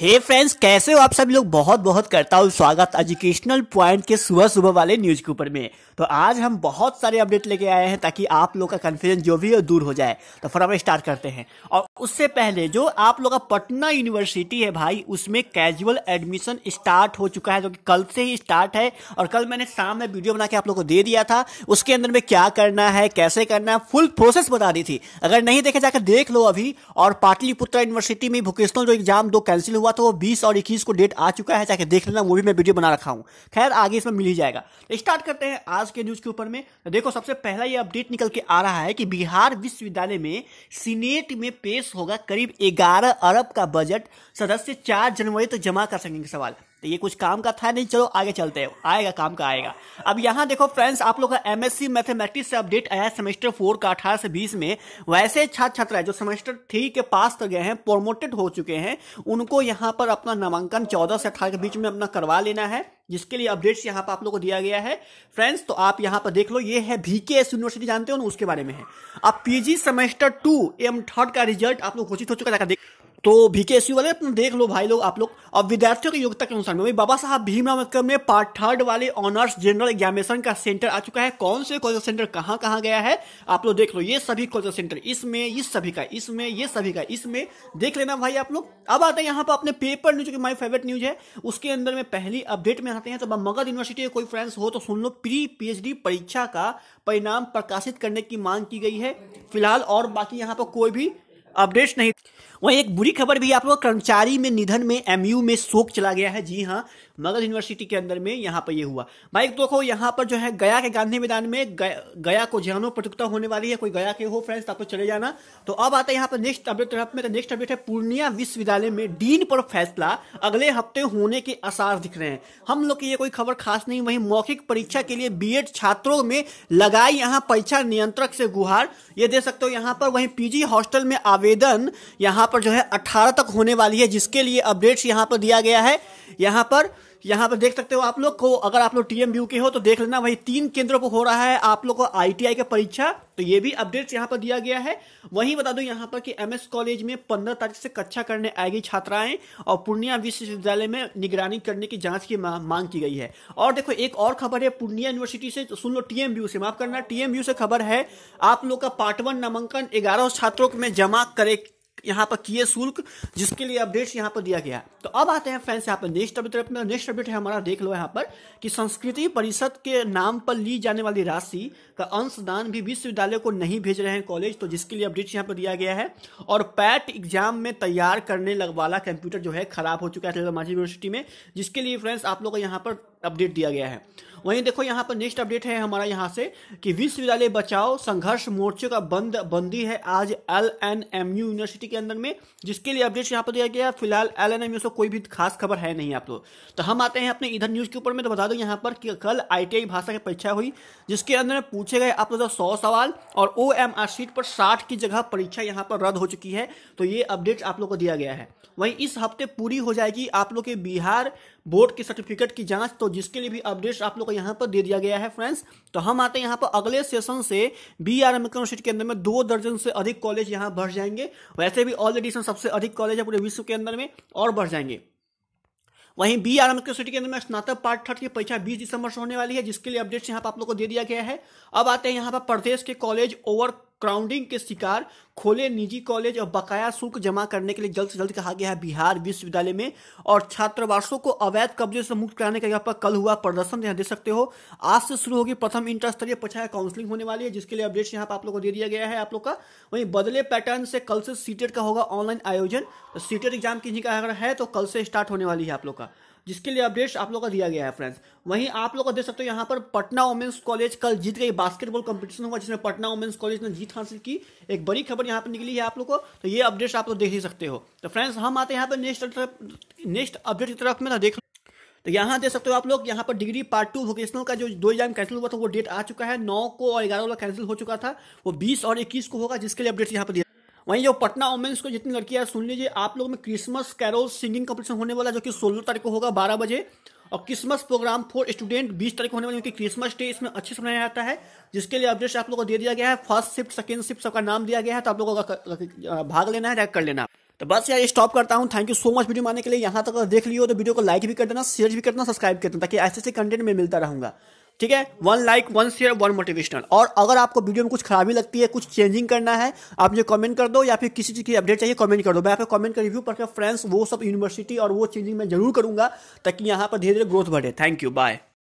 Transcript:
हे hey friends कैसे हो आप सब लोग बहुत बहुत करता हूँ स्वागत एजुकेशनल पॉइंट के सुबह सुबह वाले न्यूज के ऊपर में तो आज हम बहुत सारे अपडेट लेके आए हैं ताकि आप लोग का कन्फ्यूजन जो भी है दूर हो जाए तो फटाफट स्टार्ट करते हैं और उससे पहले जो आप लोग का पटना यूनिवर्सिटी है भाई उसमें कैजुअल एडमिशन स्टार्ट हो चुका है जो कि कल से ही स्टार्ट है और कल मैंने शाम में वीडियो बना के आप लोग को दे दिया था उसके अंदर में क्या करना है कैसे करना है फुल प्रोसेस बता दी थी अगर नहीं देखे जाकर देख लो अभी और पाटलिपुत्र यूनिवर्सिटी में वोकेशनल जो एग्जाम दो कैंसिल हुआ था तो वो बीस और इक्कीस को डेट आ चुका है जाके देख लेना वो भी मैं वीडियो बना रखा हूँ खैर आगे इसमें मिल ही जाएगा स्टार्ट तो करते हैं आज के न्यूज़ के ऊपर में तो देखो सबसे पहला ये अपडेट निकल के आ रहा है कि बिहार विश्वविद्यालय में सीनेट में पेश होगा करीब ग्यारह अरब का बजट सदस्य चार जनवरी तक तो जमा कर सकेंगे सवाल तो ये कुछ काम का था नहीं चलो आगे चलते हैं आएगा काम का आएगा अब यहाँ देखो फ्रेंड्स आप लोग का एम मैथमेटिक्स से अपडेट आया है सेमेस्टर फोर का अठारह से बीस में वैसे छात्र छात्रा जो सेमेस्टर थ्री के पास तो गए हैं प्रोमोटेड हो चुके हैं उनको यहाँ पर अपना नामांकन चौदह से अठारह के बीच में अपना करवा लेना है जिसके लिए अपडेट्स यहाँ पर आप लोग को दिया गया है फ्रेंड्स तो आप यहाँ पर देख लो ये है भी के एस यूनिवर्सिटी जानते हो ना उसके बारे में है अब पीजी सेमेस्टर टू एम थर्ड का रिजल्ट आप लोग घोषित हो चुका है देख तो बीकेएसयू वाले अपने देख लो भाई लोग आप लोग अब विद्यार्थियों की योग्यता के अनुसार में बाबा साहब भीमराव अम्बेडकर में पार्ट थर्ड वाले ऑनर्स जनरल एग्जामिनेशन का सेंटर आ चुका है कौन से कोचिंग सेंटर कहाँ कहाँ गया है आप लोग देख लो ये सभी कोचिंग सेंटर इसमें इस सभी का इसमें ये सभी का इसमें देख लेना भाई आप लोग अब आते हैं यहाँ पर अपने पेपर न्यूज की माई फेवरेट न्यूज है उसके अंदर में पहली अपडेट में आते हैं तो मगध यूनिवर्सिटी के कोई फ्रेंड्स हो तो सुन लो प्री पी परीक्षा का परिणाम प्रकाशित करने की मांग की गई है फिलहाल और बाकी यहाँ पर कोई भी अपडेट्स नहीं वहीं एक बुरी खबर भी आप लोग कर्मचारी में निधन में एमयू में शोक चला गया है जी हाँ मगध यूनिवर्सिटी के अंदर में यहाँ पर ये हुआ भाई देखो यहाँ पर जो है गया के गांधी मैदान में गया, गया को जानो प्रतियोगिता होने वाली है कोई गया के हो फ्रेंड्स आप तो चले जाना तो अब आता है यहाँ पर नेक्स्ट अपडेट तरफ में नेक्स्ट तो अपडेट है पूर्णिया विश्वविद्यालय में डीन पर फैसला अगले हफ्ते होने के आसार दिख रहे हैं हम लोग की ये कोई खबर खास नहीं वही मौखिक परीक्षा के लिए बी छात्रों में लगाई यहाँ परीक्षा नियंत्रक से गुहार ये दे सकते हो यहाँ पर वही पीजी हॉस्टल में आवेदन यहाँ पर जो है अठारह तक होने वाली है जिसके लिए अपडेट्स यहाँ पर दिया गया है यहाँ पर यहाँ पर देख सकते हो आप लोग को अगर आप लोग टीएम के हो तो देख लेना वही तीन केंद्रों पर हो रहा है आप लोग को आईटीआई का परीक्षा तो ये भी अपडेट यहाँ पर दिया गया है वहीं बता दो यहाँ पर कि एमएस कॉलेज में पंद्रह तारीख से कक्षा करने आएगी छात्राएं और पूर्णिया विश्वविद्यालय में निगरानी करने की जांच की मांग की गई है और देखो एक और खबर है पूर्णिया यूनिवर्सिटी से तो सुन लो टीएमयू से माफ करना टीएमयू से खबर है आप लोग का पार्ट वन नामांकन ग्यारह छात्रों में जमा करे यहाँ पर किए शुल्क जिसके लिए अपडेट्स यहाँ पर दिया गया है तो अब आते हैं फ्रेंड्स यहाँ पर नेक्स्ट अपडेट में नेक्स्ट अपडेट है हमारा देख लो यहाँ पर कि संस्कृति परिषद के नाम पर ली जाने वाली राशि का अंशदान भी विश्वविद्यालय को नहीं भेज रहे हैं कॉलेज तो जिसके लिए अपडेट्स यहाँ पर दिया गया है और पैट एग्जाम में तैयार करने वाला कंप्यूटर जो है खराब हो चुका है यूनिवर्सिटी में जिसके लिए फ्रेंड्स आप लोग यहाँ पर अपडेट दिया गया है वहीं देखो यहाँ पर नेक्स्ट अपडेट है हमारा यहाँ से कि विश्वविद्यालय बचाओ संघर्ष मोर्चे का बंद बंदी है आज L N M U university के अंदर में जिसके लिए अपडेट यहाँ पर दिया गया है फिलहाल एल एन एम यू से कोई भी खास खबर है नहीं आप लोग तो हम आते हैं अपने इधर न्यूज़ के ऊपर में तो बता दो यहाँ पर कि कल आई आई भाषा की परीक्षा हुई जिसके अंदर में पूछे गए आप लोग सौ सवाल और ओ एम आर सीट पर साठ की जगह परीक्षा यहाँ पर रद्द हो चुकी है तो ये अपडेट आप लोग को दिया गया है वहीं इस हफ्ते पूरी हो जाएगी आप लोग के बिहार बोर्ड की सर्टिफिकेट की जांच तो जिसके लिए भी अपडेट्स आप लोग को यहाँ पर दे दिया गया है फ्रेंड्स तो हम आते हैं यहाँ पर अगले सेशन से बी आर यूनिवर्सिटी के अंदर में दो दर्जन से अधिक कॉलेज यहाँ भर जाएंगे वैसे भी ऑलरेडी सबसे अधिक कॉलेज है पूरे विश्व के अंदर में और बढ़ जाएंगे वहीं बी आर यूनिवर्सिटी के अंदर में स्नातक पाठ थर्ड की परीक्षा 20 दिसंबर से होने वाली है जिसके लिए अपडेट्स यहाँ पर आप लोग को दे दिया गया है अब आते हैं यहाँ पर प्रदेश के कॉलेज ओवर क्राउडिंग के शिकार खोले निजी कॉलेज और बकाया शुल्क जमा करने के लिए जल्द से जल्द कहा गया है बिहार विश्वविद्यालय में और छात्रावासों को अवैध कब्जे से मुक्त कराने का यहाँ पर कल हुआ प्रदर्शन तो यहाँ देख सकते हो आज से शुरू होगी प्रथम इंटर स्तरीय पछाया काउंसलिंग होने वाली है जिसके लिए अपडेट्स यहाँ पर आप लोग को दे दिया गया है आप लोग का वहीं बदले पैटर्न से कल से सीटेट e का होगा ऑनलाइन आयोजन तो सीटेट एग्जाम e किन्हीं का अगर है तो कल से स्टार्ट होने वाली है आप लोग का जिसके लिए अपडेट्स आप लोग का दिया गया है फ्रेंड्स वहीं आप लोग देख सकते हो यहाँ पर पटना वुमेंस कॉलेज कल जीत गई बास्केटबॉल कंपटीशन हुआ जिसमें पटना वुमेंस कॉलेज ने जीत हासिल की एक बड़ी खबर यहाँ पर निकली है आप लोग को तो ये अपडेट्स आप लोग देख ही सकते हो तो फ्रेंड्स हम आते हैं यहाँ पर नेक्स्ट नेक्स्ट अपडेट की तरफ में ना तो देख तो यहाँ देख सकते हो आप लोग यहाँ पर डिग्री पार्ट टू वोकेशनल का जो दो एग्जाम कैंसिल हुआ था वो डेट आ चुका है नौ को और ग्यारह वाला कैंसिल हो चुका था वो बीस और इक्कीस को होगा जिसके लिए अपडेट यहाँ पर दिया वहीं जो पटना वुमेंस को जितनी लड़कियां सुन लीजिए आप लोग में क्रिसमस कैरोल सिंगिंग कॉम्पिटिशन होने वाला जो कि सोलह तारीख को होगा बारह बजे और क्रिसमस प्रोग्राम फॉर स्टूडेंट बीस तारीख को होने वाला क्योंकि क्रिसमस डे इसमें अच्छे से मनाया जाता है जिसके लिए अपडेट आप लोगों को दे दिया गया है फर्स्ट शिफ्ट सेकेंड शिफ्ट सबका नाम दिया गया है तो आप लोगों का भाग लेना है रैक कर लेना तो बस यार स्टॉप करता हूँ thank you so much video मानने के लिए यहाँ तक देख लियो तो वीडियो को लाइक भी कर देना शेयर भी करना सब्सक्राइब कर देना ताकि ऐसे ऐसे कंटेंट में मिलता रहूंगा ठीक है one like one share one motivational और अगर आपको वीडियो में कुछ खराबी लगती है कुछ चेंजिंग करना है आप मुझे कमेंट कर दो या फिर किसी चीज़ की अपडेट चाहिए कमेंट कर दो मैं यहाँ पे कमेंट का रिव्यू पढ़कर फ्रेंड्स वो सब यूनिवर्सिटी और वो चेंजिंग मैं जरूर करूँगा ताकि यहाँ पर धीरे धीरे ग्रोथ बढ़े थैंक यू बाय